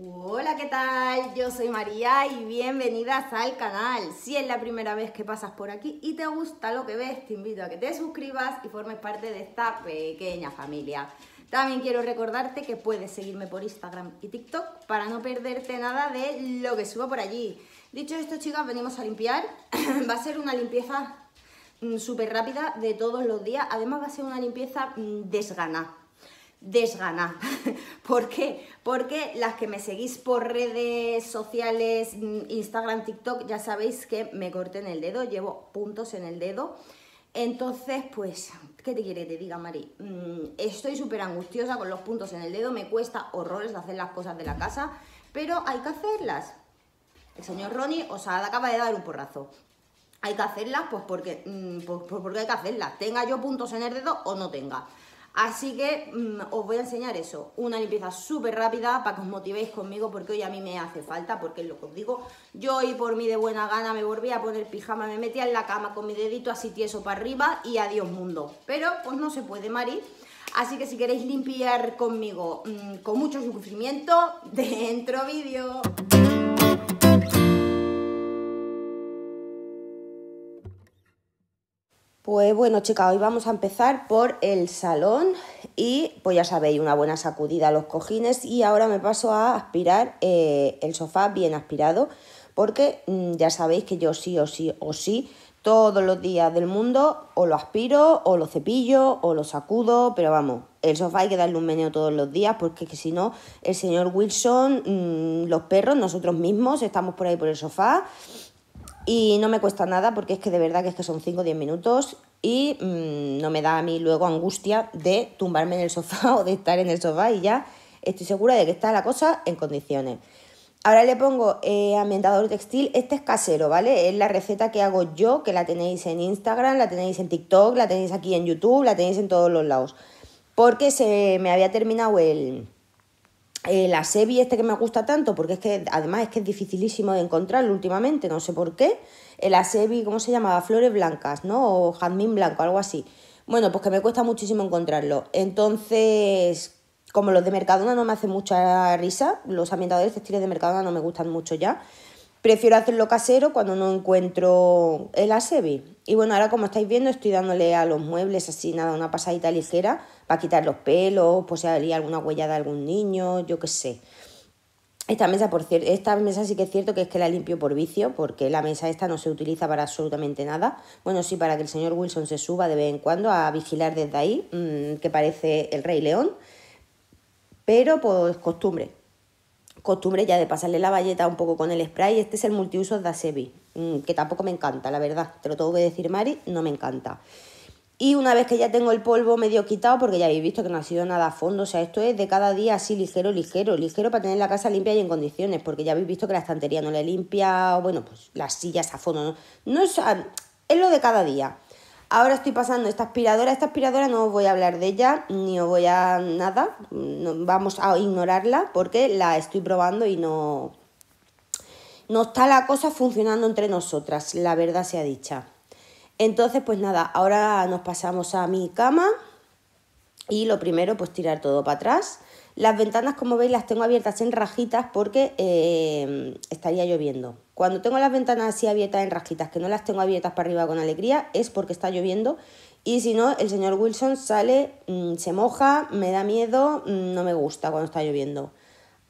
Hola, ¿qué tal? Yo soy María y bienvenidas al canal. Si es la primera vez que pasas por aquí y te gusta lo que ves, te invito a que te suscribas y formes parte de esta pequeña familia. También quiero recordarte que puedes seguirme por Instagram y TikTok para no perderte nada de lo que subo por allí. Dicho esto, chicas, venimos a limpiar. va a ser una limpieza mm, súper rápida de todos los días. Además, va a ser una limpieza mm, desgana desgana. ¿Por qué? Porque las que me seguís por redes sociales, mm, Instagram, TikTok, ya sabéis que me corté en el dedo, llevo puntos en el dedo. Entonces, pues, ¿qué te quiere que te diga, Mari? Mm, estoy súper angustiosa con los puntos en el dedo, me cuesta horrores hacer las cosas de la casa, pero hay que hacerlas. El señor Ronnie os acaba de dar un porrazo. Hay que hacerlas, pues porque, mm, pues, pues porque hay que hacerlas. Tenga yo puntos en el dedo o no tenga. Así que mm, os voy a enseñar eso, una limpieza súper rápida para que os motivéis conmigo porque hoy a mí me hace falta, porque es lo que os digo. Yo hoy por mí de buena gana me volví a poner pijama, me metía en la cama con mi dedito así tieso para arriba y adiós mundo. Pero pues no se puede, Mari. Así que si queréis limpiar conmigo mm, con mucho sufrimiento, dentro vídeo. Pues bueno, chicas, hoy vamos a empezar por el salón y pues ya sabéis, una buena sacudida a los cojines y ahora me paso a aspirar eh, el sofá bien aspirado porque mm, ya sabéis que yo sí o sí o sí todos los días del mundo o lo aspiro o lo cepillo o lo sacudo, pero vamos, el sofá hay que darle un meneo todos los días porque si no el señor Wilson, mm, los perros, nosotros mismos estamos por ahí por el sofá y no me cuesta nada porque es que de verdad que es son 5 o 10 minutos y mm, no me da a mí luego angustia de tumbarme en el sofá o de estar en el sofá y ya estoy segura de que está la cosa en condiciones. Ahora le pongo eh, ambientador textil, este es casero, ¿vale? Es la receta que hago yo, que la tenéis en Instagram, la tenéis en TikTok, la tenéis aquí en YouTube, la tenéis en todos los lados. Porque se me había terminado el, el eh, asebi este que me gusta tanto, porque es que además es que es dificilísimo de encontrarlo últimamente, no sé por qué. El eh, asebi, ¿cómo se llamaba? Flores blancas, ¿no? O jazmín blanco, algo así. Bueno, pues que me cuesta muchísimo encontrarlo. Entonces, como los de Mercadona no me hacen mucha risa, los ambientadores textiles de Mercadona no me gustan mucho ya. Prefiero hacerlo casero cuando no encuentro el asebi Y bueno, ahora como estáis viendo estoy dándole a los muebles así nada, una pasadita ligera para quitar los pelos, pues si había alguna huella de algún niño, yo qué sé. Esta mesa, por cierto, esta mesa sí que es cierto que es que la limpio por vicio, porque la mesa esta no se utiliza para absolutamente nada. Bueno, sí, para que el señor Wilson se suba de vez en cuando a vigilar desde ahí, mm, que parece el Rey León, pero pues costumbre, costumbre ya de pasarle la valleta un poco con el spray. Este es el multiuso de Acebi, mm, que tampoco me encanta, la verdad. Te lo tengo que decir, Mari, no me encanta. Y una vez que ya tengo el polvo medio quitado, porque ya habéis visto que no ha sido nada a fondo, o sea, esto es de cada día así ligero, ligero, ligero para tener la casa limpia y en condiciones, porque ya habéis visto que la estantería no la limpia, o bueno, pues las sillas a fondo, no, es, ah, es lo de cada día. Ahora estoy pasando esta aspiradora. Esta aspiradora no os voy a hablar de ella, ni os voy a nada. vamos a ignorarla porque la estoy probando y no, no está la cosa funcionando entre nosotras, la verdad sea dicha. Entonces, pues nada, ahora nos pasamos a mi cama y lo primero, pues tirar todo para atrás. Las ventanas, como veis, las tengo abiertas en rajitas porque eh, estaría lloviendo. Cuando tengo las ventanas así abiertas en rajitas, que no las tengo abiertas para arriba con alegría, es porque está lloviendo. Y si no, el señor Wilson sale, mm, se moja, me da miedo, mm, no me gusta cuando está lloviendo.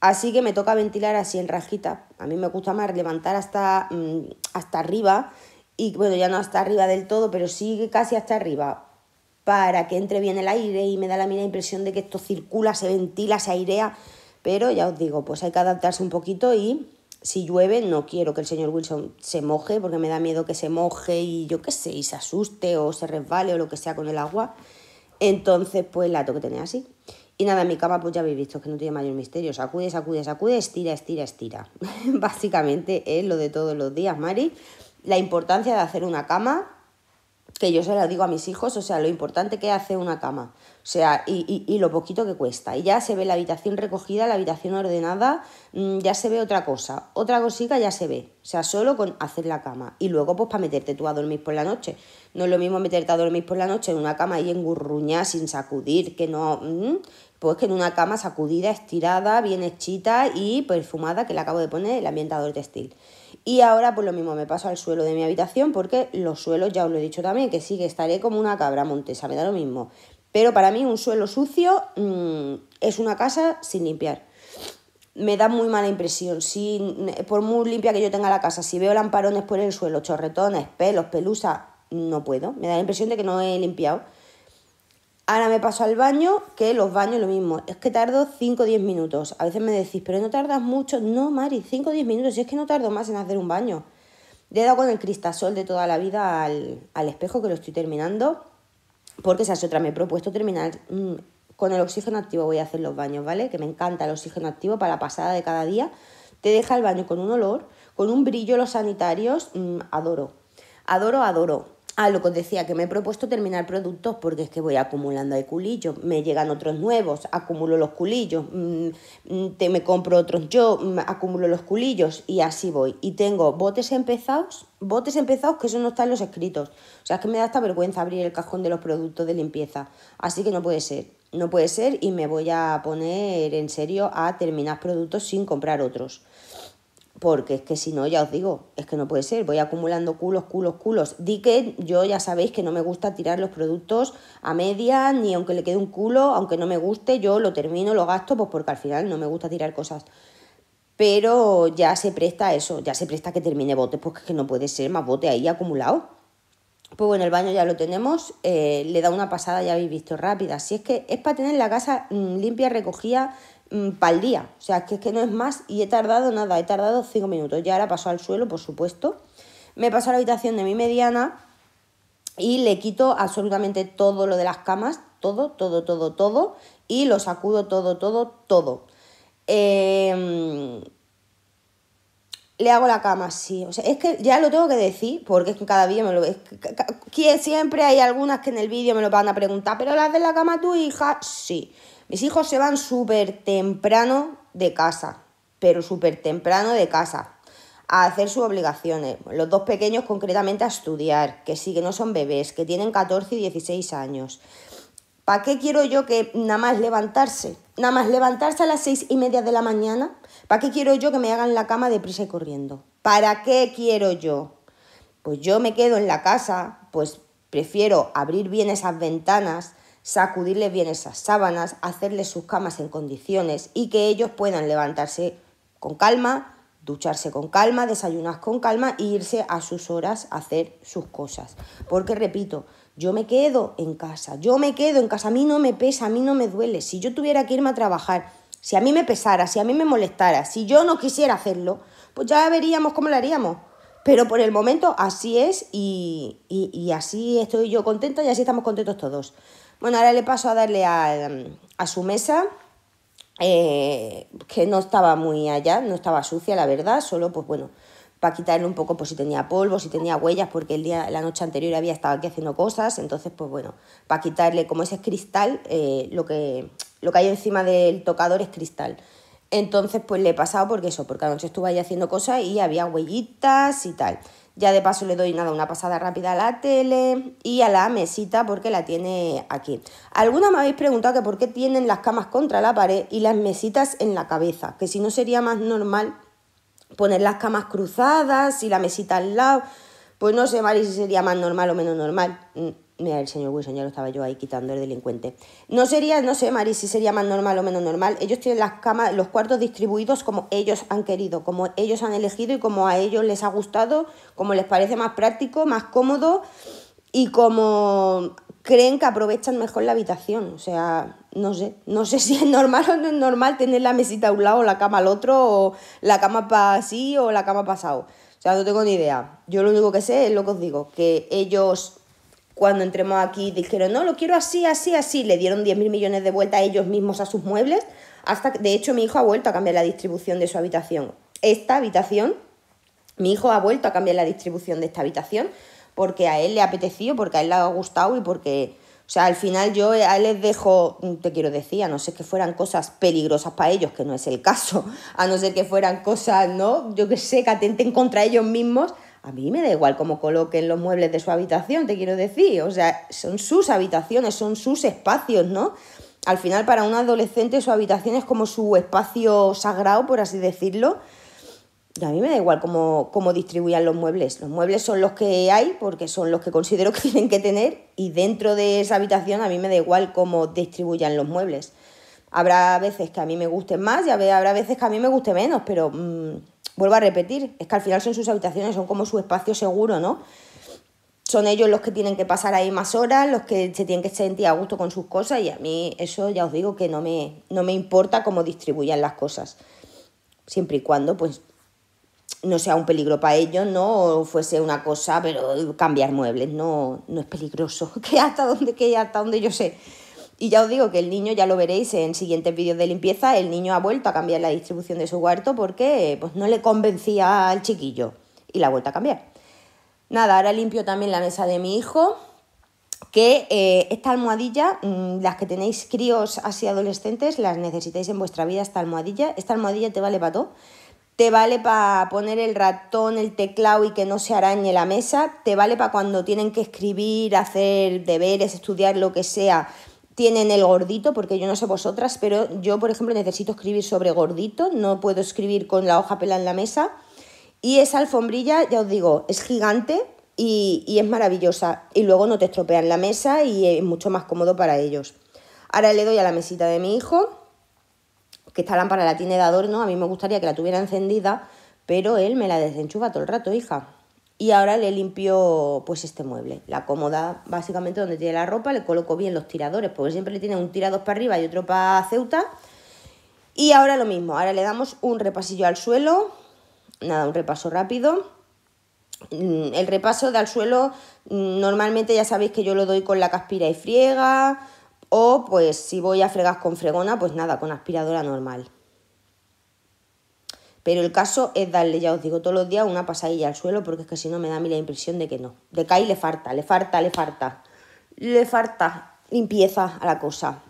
Así que me toca ventilar así en rajitas. A mí me gusta más levantar hasta, mm, hasta arriba. Y bueno, ya no hasta arriba del todo, pero sí casi hasta arriba para que entre bien el aire y me da la mía impresión de que esto circula, se ventila, se airea, pero ya os digo, pues hay que adaptarse un poquito y si llueve no quiero que el señor Wilson se moje porque me da miedo que se moje y yo qué sé, y se asuste o se resbale o lo que sea con el agua. Entonces, pues la tengo que tener así. Y nada, mi cama, pues ya habéis visto que no tiene mayor misterio. Sacude, sacude, sacude, estira, estira, estira. Básicamente es lo de todos los días, Mari. La importancia de hacer una cama que yo se lo digo a mis hijos, o sea, lo importante que hace una cama. O sea, y, y, y, lo poquito que cuesta. Y ya se ve la habitación recogida, la habitación ordenada, mm, ya se ve otra cosa, otra cosita ya se ve. O sea, solo con hacer la cama. Y luego, pues, para meterte tú a dormir por la noche. No es lo mismo meterte a dormir por la noche en una cama y engurruñada, sin sacudir, que no. Mm, pues que en una cama sacudida, estirada, bien hechita y perfumada, que le acabo de poner el ambientador textil. Y ahora pues lo mismo me paso al suelo de mi habitación porque los suelos, ya os lo he dicho también, que sí, que estaré como una cabra montesa, me da lo mismo. Pero para mí un suelo sucio mm, es una casa sin limpiar. Me da muy mala impresión. Si, por muy limpia que yo tenga la casa, si veo lamparones por el suelo, chorretones, pelos, pelusa, no puedo. Me da la impresión de que no he limpiado. Ahora me paso al baño, que los baños lo mismo. Es que tardo 5 o 10 minutos. A veces me decís, pero no tardas mucho. No, Mari, 5 o 10 minutos. y es que no tardo más en hacer un baño. Le he dado con el cristasol de toda la vida al, al espejo que lo estoy terminando porque esa es otra, me he propuesto terminar mm, con el oxígeno activo, voy a hacer los baños, ¿vale? Que me encanta el oxígeno activo para la pasada de cada día. Te deja el baño con un olor, con un brillo los sanitarios, mm, adoro, adoro, adoro. Ah, lo que os decía, que me he propuesto terminar productos porque es que voy acumulando de culillos, me llegan otros nuevos, acumulo los culillos, mm, mm, te, me compro otros yo, mm, acumulo los culillos y así voy. Y tengo botes empezados, botes empezados que eso no está en los escritos. O sea, es que me da esta vergüenza abrir el cajón de los productos de limpieza. Así que no puede ser, no puede ser y me voy a poner en serio a terminar productos sin comprar otros porque es que si no, ya os digo, es que no puede ser, voy acumulando culos, culos, culos. Di que yo ya sabéis que no me gusta tirar los productos a media, ni aunque le quede un culo, aunque no me guste, yo lo termino, lo gasto, pues porque al final no me gusta tirar cosas. Pero ya se presta eso, ya se presta que termine bote, pues es que no puede ser más bote ahí acumulado. Pues bueno, el baño ya lo tenemos, eh, le da una pasada, ya habéis visto, rápida. Si es que es para tener la casa mm, limpia, recogida, Mm, para el día. O sea, que es que no es más y he tardado nada, he tardado cinco minutos. Ya ahora paso al suelo, por supuesto. Me paso a la habitación de mi mediana y le quito absolutamente todo lo de las camas, todo, todo, todo, todo, y lo sacudo todo, todo, todo. Em, le hago la cama, sí. O sea, es que ya lo tengo que decir, porque es que cada día me lo ves. siempre hay algunas que en el vídeo me lo van a preguntar, pero las de la cama tu hija, sí. Mis hijos se van súper temprano de casa, pero súper temprano de casa, a hacer sus obligaciones. Los dos pequeños concretamente a estudiar, que sí, que no son bebés, que tienen 14 y 16 años. ¿Para qué quiero yo que nada más levantarse? Nada más levantarse a las seis y media de la mañana. ¿Para qué quiero yo que me hagan la cama deprisa y corriendo? ¿Para qué quiero yo? Pues yo me quedo en la casa, pues prefiero abrir bien esas ventanas, sacudirles bien esas sábanas, hacerles sus camas en condiciones y que ellos puedan levantarse con calma, ducharse con calma, desayunar con calma e irse a sus horas a hacer sus cosas. Porque repito, yo me quedo en casa, yo me quedo en casa, a mí no me pesa, a mí no me duele. Si yo tuviera que irme a trabajar, si a mí me pesara, si a mí me molestara, si yo no quisiera hacerlo, pues ya veríamos cómo lo haríamos. Pero por el momento así es y, y así estoy yo contenta y así estamos contentos todos. Bueno, ahora le paso a darle a, em, a su mesa, eh, que no estaba muy allá, no estaba sucia, la verdad, solo pues bueno, para quitarle un poco pues, si tenía polvo, si tenía huellas, porque el día, la noche anterior había estado aquí haciendo cosas, entonces pues bueno, para quitarle como ese cristal, eh, lo, que, lo que hay encima del tocador es cristal. Entonces, pues le he pasado porque eso, porque anoche estuve ahí haciendo cosas y había huellitas y tal. Ya de paso le doy nada, una pasada rápida a la tele y a la mesita porque la tiene aquí. alguna me habéis preguntado que por qué tienen las camas contra la pared y las mesitas en la cabeza, que si no sería más normal poner las camas cruzadas y la mesita al lado. Pues no sé, Mari, si sería más normal o menos normal. Mm. Mira, el señor Wilson ya lo estaba yo ahí quitando el delincuente. No sería, no sé, Mari, si sería más normal o menos normal. Ellos tienen las camas, los cuartos distribuidos como ellos han querido, como ellos han elegido y como a ellos les ha gustado, como les parece más práctico, más cómodo y como creen que aprovechan mejor la habitación. O sea, no sé, no sé si es normal o no es normal tener la mesita a un lado, la cama al otro, o la cama para así o la cama pasado. O sea, no tengo ni idea. Yo lo único que sé es lo que os digo, que ellos cuando entremos aquí dijeron, no, lo quiero así, así, así. Le dieron 10.000 millones de vueltas ellos mismos a sus muebles. Hasta, de hecho, mi hijo ha vuelto a cambiar la distribución de su habitación. Esta habitación, mi hijo ha vuelto a cambiar la distribución de esta habitación porque a él le ha apetecido, porque a él le ha gustado y porque... O sea, al final yo a él les dejo, mm, te quiero decir, a no ser que fueran cosas peligrosas para ellos, que no es el caso, a no ser que fueran cosas, ¿no? Yo que sé, que atenten contra ellos mismos, a mí me da igual cómo coloquen los muebles de su habitación, te quiero decir. O sea, son sus habitaciones, son sus espacios, ¿no? Al final, para un adolescente, su habitación es como su espacio sagrado, por así decirlo. Y a mí me da igual cómo, cómo distribuyan los muebles. Los muebles son los que hay, porque son los que considero que tienen que tener. Y dentro de esa habitación, a mí me da igual cómo distribuyan los muebles. Habrá veces que a mí me gusten más y habrá veces que a mí me guste menos, pero. Mm, vuelvo a repetir, es que al final son sus habitaciones, son como su espacio seguro, ¿no? Son ellos los que tienen que pasar ahí más horas, los que se tienen que sentir a gusto con sus cosas y a mí eso ya os digo que no me, no me importa cómo distribuyan las cosas, siempre y cuando pues no sea un peligro para ellos, ¿no? O fuese una cosa, pero cambiar muebles no, no es peligroso, que hasta donde, que hasta donde yo sé. Y ya os digo que el niño, ya lo veréis en siguientes vídeos de limpieza, el niño ha vuelto a cambiar la distribución de su cuarto porque pues, no le convencía al chiquillo y la ha vuelto a cambiar. Nada, ahora limpio también la mesa de mi hijo, que eh, esta almohadilla, mm, las que tenéis críos así adolescentes, las necesitáis en vuestra vida, esta almohadilla. Esta almohadilla te vale para todo. Te vale para poner el ratón, el teclado y que no se arañe la mesa. Te vale para cuando tienen que escribir, hacer deberes, estudiar, lo que sea tienen el gordito, porque yo no sé vosotras, pero yo, por ejemplo, necesito escribir sobre gordito, no puedo escribir con la hoja pela en la mesa. Y esa alfombrilla, ya os digo, es gigante y, es maravillosa. Y luego no te estropean la mesa y es mucho más cómodo para ellos. Ahora le doy a la mesita de mi hijo, que esta lámpara la tiene de adorno, a mí me gustaría que la tuviera encendida, pero él me la desenchufa todo el rato, hija y ahora le limpio pues este mueble. La cómoda básicamente donde tiene la ropa, le coloco bien los tiradores, porque siempre le tiene un tirador para arriba y otro para Ceuta. Y ahora lo mismo, ahora le damos un repasillo al suelo, nada, un repaso rápido. Mm, el repaso de al suelo mm, normalmente ya sabéis que yo lo doy con la caspira y friega o pues si voy a fregar con fregona, pues nada, con aspiradora normal. Pero el caso es darle, ya os digo, todos los días una pasadilla al suelo porque es que si no me da a mí la impresión de que no. De que le falta, le falta, le falta. Le falta limpieza a la cosa.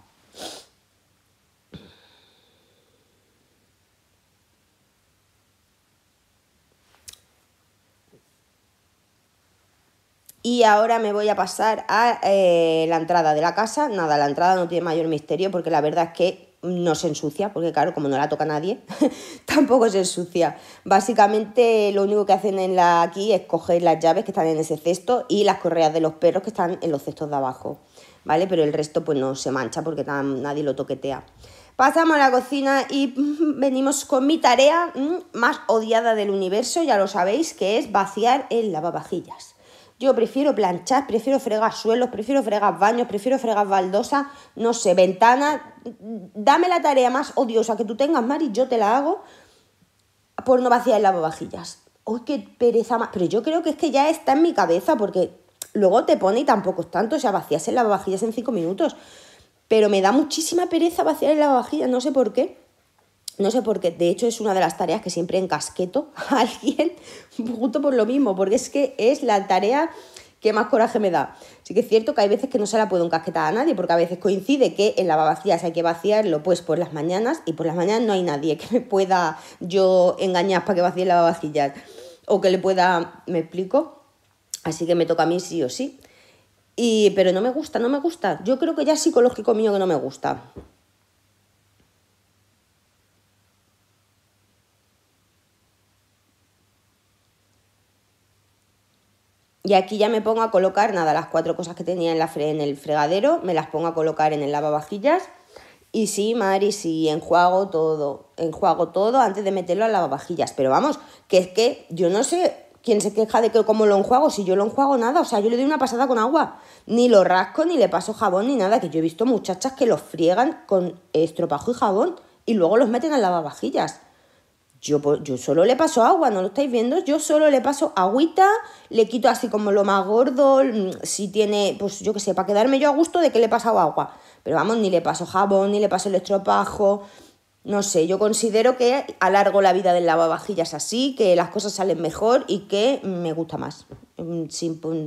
Y ahora me voy a pasar a eh, la entrada de la casa. Nada, la entrada no tiene mayor misterio porque la verdad es que no se ensucia, porque claro, como no la toca nadie, tampoco se ensucia. Básicamente lo único que hacen en la, aquí es coger las llaves que están en ese cesto y las correas de los perros que están en los cestos de abajo, ¿vale? Pero el resto pues no se mancha porque nadie lo toquetea. Pasamos a la cocina y venimos con mi tarea mm, más odiada del universo, ya lo sabéis, que es vaciar el lavavajillas. Yo prefiero planchar, prefiero fregar suelos, prefiero fregar baños, prefiero fregar baldosas, no sé, ventanas. Dame la tarea más odiosa que tú tengas, Mari, yo te la hago por no vaciar el lavavajillas. ¡Uy, qué pereza más! Pero yo creo que es que ya está en mi cabeza porque luego te pone y tampoco es tanto, o sea, vacías el lavavajillas en cinco minutos. Pero me da muchísima pereza vaciar el lavavajillas, no sé por qué. No sé por qué, de hecho es una de las tareas que siempre encasqueto a alguien, justo por lo mismo, porque es que es la tarea que más coraje me da. Así que es cierto que hay veces que no se la puedo encasquetar a nadie, porque a veces coincide que en la lavavacías hay que vaciarlo pues por las mañanas y por las mañanas no hay nadie que me pueda yo engañar para que vacíe la lavavajillas o que le pueda, me explico. Así que me toca a mí sí o sí. Y, pero no me gusta, no me gusta. Yo creo que ya es psicológico mío que no me gusta. Y aquí ya me pongo a colocar, nada, las cuatro cosas que tenía en, la el fregadero, me las pongo a colocar en el lavavajillas. Y sí, Mari, sí, enjuago todo, enjuago todo antes de meterlo al lavavajillas. Pero vamos, que es que yo no sé quién se queja de que como lo enjuago, si yo lo enjuago nada, o sea, yo le doy una pasada con agua, ni lo rasco, ni le paso jabón, ni nada, que yo he visto muchachas que los friegan con estropajo y jabón y luego los meten al lavavajillas. Yo, solo le paso agua, ¿no lo estáis viendo? Yo solo le paso agüita, le quito así como lo más gordo, mm, si tiene, pues yo qué sé, para quedarme yo a gusto de que le he pasado agua. Pero vamos, ni le paso jabón, ni le paso el estropajo. No sé, yo considero que alargo la vida del lavavajillas así, que las cosas salen mejor y que me gusta más. Mm, mm,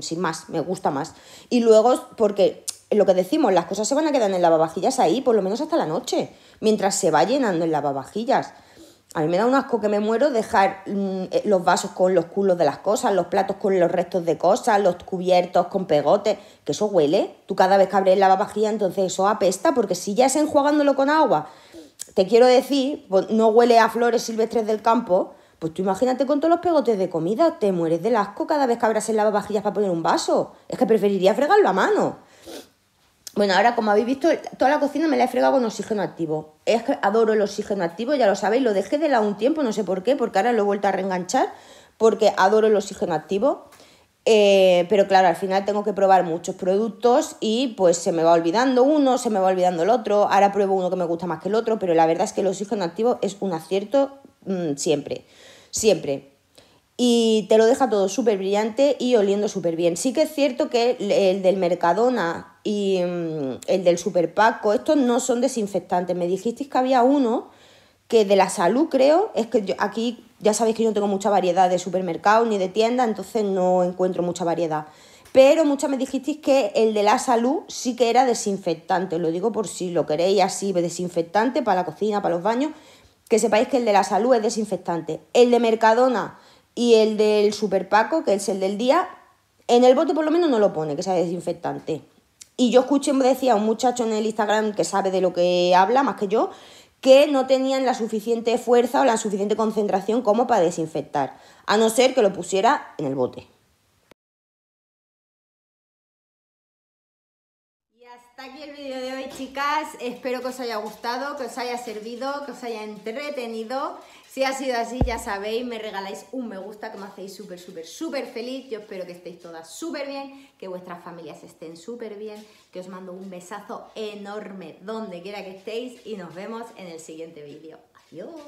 sin, más, me gusta más. Y luego, porque lo que decimos, las cosas se van a quedar en el lavavajillas ahí, por lo menos hasta la noche, mientras se va llenando el lavavajillas. A mí me da un asco que me muero dejar mm, eh, los vasos con los culos de las cosas, los platos con los restos de cosas, los cubiertos con pegotes, que eso huele. Tú cada vez que abres la lavavajillas entonces eso apesta, porque si ya es enjuagándolo con agua, te quiero decir, pues, no huele a flores silvestres del campo, pues tú imagínate con todos los pegotes de comida, te mueres del asco cada vez que abras el lavavajillas para poner un vaso. Es que preferiría fregarlo a mano. Bueno, ahora como habéis visto, toda la cocina me la he fregado con oxígeno activo. Es que adoro el oxígeno activo, ya lo sabéis, lo dejé de lado un tiempo, no sé por qué, porque ahora lo he vuelto a reenganchar, porque adoro el oxígeno activo. Eh, pero claro, al final tengo que probar muchos productos y pues se me va olvidando uno, se me va olvidando el otro, ahora pruebo uno que me gusta más que el otro, pero la verdad es que el oxígeno activo es un acierto mm, siempre, siempre y te lo deja todo súper brillante y oliendo súper bien. Sí que es cierto que el del Mercadona y mm, el del superpaco, estos no son desinfectantes. Me dijisteis que había uno que de la salud creo, es que aquí ya sabéis que yo no tengo mucha variedad de supermercados ni de tiendas entonces no encuentro mucha variedad. Pero muchas me dijisteis que el de la salud sí que era desinfectante, lo digo por si lo queréis así, desinfectante para la cocina, para los baños, que sepáis que el de la salud es desinfectante. El de Mercadona y el del superpaco, que es el del día, en el bote por lo menos no lo pone, que sea desinfectante. Y yo escuché, me decía, un muchacho en el Instagram que sabe de lo que habla, más que yo, que no tenían la suficiente fuerza o la suficiente concentración como para desinfectar, a no ser que lo pusiera en el bote. aquí el vídeo de hoy, chicas. Espero que os haya gustado, que os haya servido, que os haya entretenido. Si ha sido así, ya sabéis, me regaláis un me gusta que me hacéis súper, súper, súper feliz. Yo espero que estéis todas súper bien, que vuestras familias estén súper bien, que os mando un besazo enorme donde quiera que estéis y nos vemos en el siguiente vídeo. Adiós.